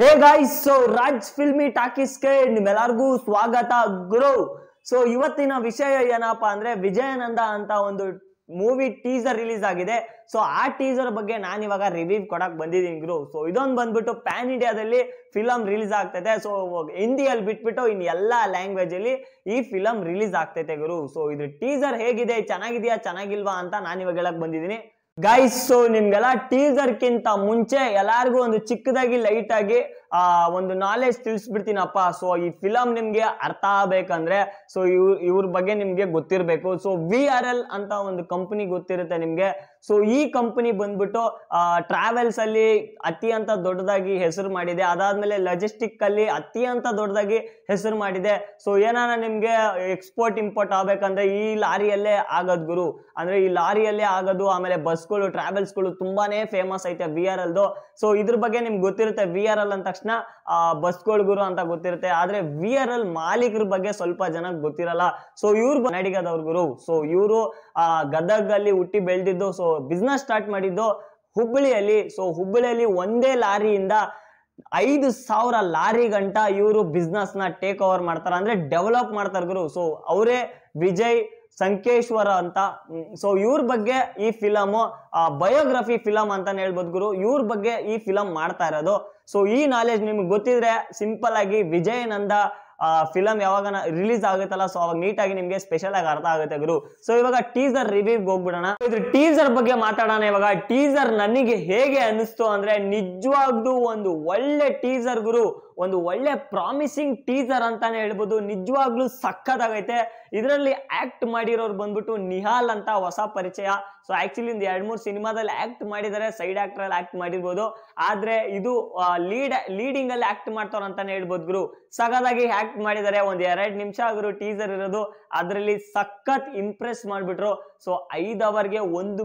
ಹೇ guys so Raj filmy ಟಾಕೀಸ್ಗೆ ನಿಮ್ಮೆಲ್ಲರಿಗೂ ಸ್ವಾಗತ ಗುರು ಸೊ ಇವತ್ತಿನ ವಿಷಯ ಏನಪ್ಪಾ ಅಂದ್ರೆ ವಿಜಯಾನಂದ ಅಂತ ಒಂದು ಮೂವಿ ಟೀಸರ್ ರಿಲೀಸ್ ಆಗಿದೆ ಸೊ ಆ ಟೀಸರ್ ಬಗ್ಗೆ ನಾನು ಇವಾಗ ರಿವ್ಯೂ ಕೊಡಕ್ ಬಂದಿದ್ದೀನಿ ಗುರು ಸೊ ಇದೊಂದು ಬಂದ್ಬಿಟ್ಟು ಪ್ಯಾನ್ ಇಂಡಿಯಾದಲ್ಲಿ ಫಿಲಮ್ ರಿಲೀಸ್ ಆಗ್ತೈತೆ ಸೊ ಹಿಂದಿಯಲ್ಲಿ ಬಿಟ್ಬಿಟ್ಟು ಇನ್ ಎಲ್ಲ ಲ್ಯಾಂಗ್ವೇಜ್ ಅಲ್ಲಿ ಈ ಫಿಲಮ್ ರಿಲೀಸ್ ಆಗ್ತೈತೆ ಗುರು ಸೊ ಇದ್ರ ಟೀಸರ್ ಹೇಗಿದೆ ಚೆನ್ನಾಗಿದೆಯಾ ಚೆನ್ನಾಗಿಲ್ವಾ ಅಂತ ನಾನು ಇವಾಗ ಹೇಳಕ್ ಬಂದಿದ್ದೀನಿ ಗೈಸ್ ಸೊ ನಿಮ್ಗೆಲ್ಲ ಟೀಸರ್ಕ್ಕಿಂತ ಮುಂಚೆ ಎಲ್ಲಾರ್ಗೂ ಒಂದು ಚಿಕ್ಕದಾಗಿ ಲೈಟ್ ಆ ಒಂದು ನಾಲೆಜ್ ತಿಳಿಸ್ಬಿಡ್ತೀನಪ್ಪ ಸೊ ಈ ಫಿಲಮ್ ನಿಮ್ಗೆ ಅರ್ಥ ಆಗ್ಬೇಕಂದ್ರೆ ಸೊ ಇವ್ ಇವ್ರ ಬಗ್ಗೆ ನಿಮ್ಗೆ ಗೊತ್ತಿರಬೇಕು ಸೊ ವಿ ಆರ್ ಎಲ್ ಅಂತ ಒಂದು ಕಂಪನಿ ಗೊತ್ತಿರುತ್ತೆ ನಿಮ್ಗೆ ಸೊ ಈ ಕಂಪನಿ ಬಂದ್ಬಿಟ್ಟು ಟ್ರಾವೆಲ್ಸ್ ಅಲ್ಲಿ ಅತ್ಯಂತ ದೊಡ್ಡದಾಗಿ ಹೆಸರು ಮಾಡಿದೆ ಅದಾದ್ಮೇಲೆ ಲಜಿಸ್ಟಿಕ್ ಅಲ್ಲಿ ಅತ್ಯಂತ ದೊಡ್ಡದಾಗಿ ಹೆಸರು ಮಾಡಿದೆ ಸೊ ಏನಾರ ನಿಮ್ಗೆ ಎಕ್ಸ್ಪೋರ್ಟ್ ಇಂಪೋರ್ಟ್ ಆಗ್ಬೇಕಂದ್ರೆ ಈ ಲಾರಿಯಲ್ಲೇ ಆಗೋದು ಗುರು ಅಂದ್ರೆ ಈ ಲಾರಿಯಲ್ಲೇ ಆಗೋದು ಆಮೇಲೆ ಬಸ್ಗಳು ಟ್ರಾವೆಲ್ಸ್ಗಳು ತುಂಬಾನೇ ಫೇಮಸ್ ಐತೆ ವಿ ಆರ್ ಎಲ್ದು ಸೊ ಇದ್ರ ಬಗ್ಗೆ ನಿಮ್ಗೆ ಗೊತ್ತಿರುತ್ತೆ ವಿ ಆರ್ ಎಲ್ ಅಂತ ತಕ್ಷಣ ಬಸ್ಗೋಳ್ ಗುರು ಅಂತ ಗೊತ್ತಿರುತ್ತೆ ಆದ್ರೆ ವಿ ಆರ್ ಎಲ್ ಮಾಲೀಕರ ಬಗ್ಗೆ ಸ್ವಲ್ಪ ಜನ ಗೊತ್ತಿರಲ್ಲ ಸೊ ಇವ್ರು ನಡಿಗದವ್ರ ಗುರು ಸೊ ಇವರು ಗದಗ್ ಅಲ್ಲಿ ಹುಟ್ಟಿ ಬೆಳೆದಿದ್ದು ಸೊ ಬಿಸ್ನೆಸ್ ಸ್ಟಾರ್ಟ್ ಮಾಡಿದ್ದು ಹುಬ್ಬಳ್ಳಿಯಲ್ಲಿ ಸೊ ಹುಬ್ಬಳ್ಳಿಯಲ್ಲಿ ಒಂದೇ ಲಾರಿಯಿಂದ ಐದು ಸಾವಿರ ಲಾರಿ ಗಂಟ ಇವರು ಬಿಸ್ನೆಸ್ ನ ಟೇಕ್ ಓವರ್ ಮಾಡ್ತಾರ ಅಂದ್ರೆ ಡೆವಲಪ್ ಮಾಡ್ತಾರೆ ಗುರು ಸೊ ಅವರೇ ವಿಜಯ್ ಸಂಕೇಶ್ವರ ಅಂತ ಸೊ ಇವ್ರ ಬಗ್ಗೆ ಈ ಫಿಲಮ್ ಬಯೋಗ್ರಫಿ ಫಿಲಮ್ ಅಂತಾನೆ ಹೇಳ್ಬೋದು ಗುರು ಇವ್ರ ಬಗ್ಗೆ ಈ ಫಿಲಮ್ ಮಾಡ್ತಾ ಇರೋದು ಸೊ ಈ ನಾಲೆಜ್ ನಿಮ್ಗೆ ಗೊತ್ತಿದ್ರೆ ಸಿಂಪಲ್ ಆಗಿ ವಿಜಯನಂದ ಫಿಲಮ್ ಯಾವಾಗ ರಿಲೀಸ್ ಆಗುತ್ತಲ್ಲ ಸೊ ಅವಾಗ ನೀಟಾಗಿ ನಿಮಗೆ ಸ್ಪೆಷಲ್ ಆಗಿ ಅರ್ಥ ಆಗುತ್ತೆ ಗುರು ಸೊ ಇವಾಗ ಟೀಸರ್ ರಿವ್ಯೂಗೆ ಹೋಗ್ಬಿಡೋಣ ಇದ್ರ ಟೀಸರ್ ಬಗ್ಗೆ ಮಾತಾಡೋಣ ಇವಾಗ ಟೀಸರ್ ನನಗೆ ಹೇಗೆ ಅನಿಸ್ತು ಅಂದ್ರೆ ನಿಜವಾಗ್ದು ಒಂದು ಒಳ್ಳೆ ಟೀಸರ್ ಗುರು ಒಂದು ಒಳ್ಳೆ ಪ್ರಾಮಿಸಿಂಗ್ ಟೀಸರ್ ಅಂತಾನೆ ಹೇಳ್ಬೋದು ನಿಜವಾಗ್ಲೂ ಸಖತ್ತಾಗೈತೆ ಇದರಲ್ಲಿ ಆಕ್ಟ್ ಮಾಡಿರೋರು ಬಂದ್ಬಿಟ್ಟು ನಿಹಾಲ್ ಅಂತ ಹೊಸ ಪರಿಚಯ ಸೊ ಆಕ್ಚುಲಿ ಒಂದು ಎರಡು ಮೂರು ಸಿನಿಮಾದಲ್ಲಿ ಆಕ್ಟ್ ಮಾಡಿದರೆ ಸೈಡ್ ಆಕ್ಟರ್ ಅಲ್ಲಿ ಆಕ್ಟ್ ಮಾಡಿರ್ಬೋದು ಆದ್ರೆ ಇದು ಲೀಡ್ ಲೀಡಿಂಗ್ ಅಲ್ಲಿ ಆಕ್ಟ್ ಮಾಡ್ತಾರ ಅಂತಾನೆ ಹೇಳ್ಬೋದು ಗುರು ಸಖದಾಗಿ ಆಕ್ಟ್ ಮಾಡಿದ್ದಾರೆ ಒಂದ್ ಎರಡು ನಿಮಿಷ ಆಗ್ರು ಟೀಸರ್ ಇರೋದು ಅದರಲ್ಲಿ ಸಖತ್ ಇಂಪ್ರೆಸ್ ಮಾಡ್ಬಿಟ್ರು ಸೊ ಐದು ಅವರ್ಗೆ ಒಂದು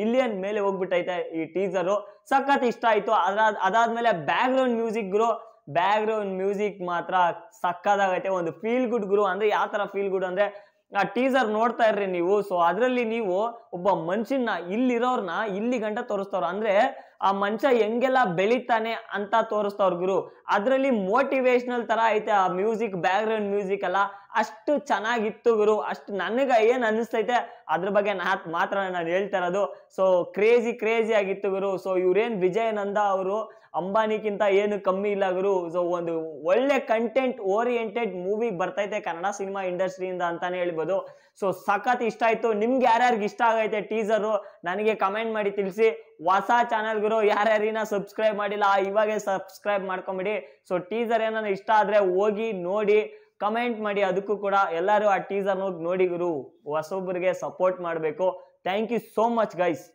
ಮಿಲಿಯನ್ ಮೇಲೆ ಹೋಗ್ಬಿಟ್ಟೈತೆ ಈ ಟೀಸರು ಸಖತ್ ಇಷ್ಟ ಆಯ್ತು ಅದ್ರ ಅದಾದ್ಮೇಲೆ ಬ್ಯಾಕ್ ಗ್ರೌಂಡ್ ಮ್ಯೂಸಿಕ್ ಗುರು ಬ್ಯಾಕ್ ಗ್ರೌಂಡ್ ಮ್ಯೂಸಿಕ್ ಮಾತ್ರ ಸಕ್ಕದಾಗೈತೆ ಒಂದು ಫೀಲ್ ಗುಡ್ ಗುರು ಅಂದ್ರೆ ಯಾವ ತರ ಫೀಲ್ ಗುಡ್ ಅಂದ್ರೆ ಆ ಟೀಸರ್ ನೋಡ್ತಾ ಇರ್ರಿ ನೀವು ಸೊ ಅದರಲ್ಲಿ ನೀವು ಒಬ್ಬ ಮನುಷ್ಯನ ಇಲ್ಲಿರೋರ್ನ ಇಲ್ಲಿ ಗಂಟ ತೋರಿಸ್ತವ್ರ ಅಂದ್ರೆ ಆ ಮನುಷ್ಯ ಹೆಂಗೆಲ್ಲ ಬೆಳಿತಾನೆ ಅಂತ ತೋರಿಸ್ತವ್ರ ಗುರು ಅದರಲ್ಲಿ ಮೋಟಿವೇಶ್ನಲ್ ತರ ಐತೆ ಆ ಮ್ಯೂಸಿಕ್ ಬ್ಯಾಕ್ ಗ್ರೌಂಡ್ ಮ್ಯೂಸಿಕ್ ಎಲ್ಲ ಅಷ್ಟು ಚೆನ್ನಾಗಿತ್ತು ಗುರು ಅಷ್ಟು ನನಗೆ ಏನು ಅನಿಸ್ತೈತೆ ಅದ್ರ ಬಗ್ಗೆ ನಾ ಮಾತ್ರ ನಾನು ಹೇಳ್ತಾ ಇರೋದು ಸೊ ಕ್ರೇಜಿ ಕ್ರೇಜಿ ಆಗಿತ್ತು ಗುರು ಸೊ ಇವ್ರೇನ್ ವಿಜಯನಂದ ಅವರು ಅಂಬಾನಿಗಿಂತ ಏನು ಕಮ್ಮಿ ಇಲ್ಲ ಗುರು ಸೊ ಒಂದು ಒಳ್ಳೆ ಕಂಟೆಂಟ್ ಓರಿಯೆಂಟೆಡ್ ಮೂವಿ ಬರ್ತೈತೆ ಕನ್ನಡ ಸಿನಿಮಾ ಇಂಡಸ್ಟ್ರಿಯಿಂದ ಅಂತಾನೆ ಹೇಳ್ಬೋದು ಸೊ ಸಖತ್ ಇಷ್ಟ ಆಯ್ತು ನಿಮ್ಗೆ ಯಾರ್ಯಾರಿಗೆ ಇಷ್ಟ ಆಗೈತೆ ಟೀಸರು ನನಗೆ ಕಮೆಂಟ್ ಮಾಡಿ ತಿಳಿಸಿ ಹೊಸ ಯಾರು ಯಾರ್ಯಾರಿನ ಸಬ್ಸ್ಕ್ರೈಬ್ ಮಾಡಿಲ್ಲ ಇವಾಗೆ ಸಬ್ಸ್ಕ್ರೈಬ್ ಮಾಡ್ಕೊಂಬಿಡಿ ಸೊ ಟೀಸರ್ ಏನಾನ ಇಷ್ಟ ಆದರೆ ಹೋಗಿ ನೋಡಿ ಕಮೆಂಟ್ ಮಾಡಿ ಅದಕ್ಕೂ ಕೂಡ ಎಲ್ಲರೂ ಆ ಟೀಸರ್ ನೋಡಿ ಗುರು ಹೊಸೊಬ್ಬರಿಗೆ ಸಪೋರ್ಟ್ ಮಾಡಬೇಕು thank you so much guys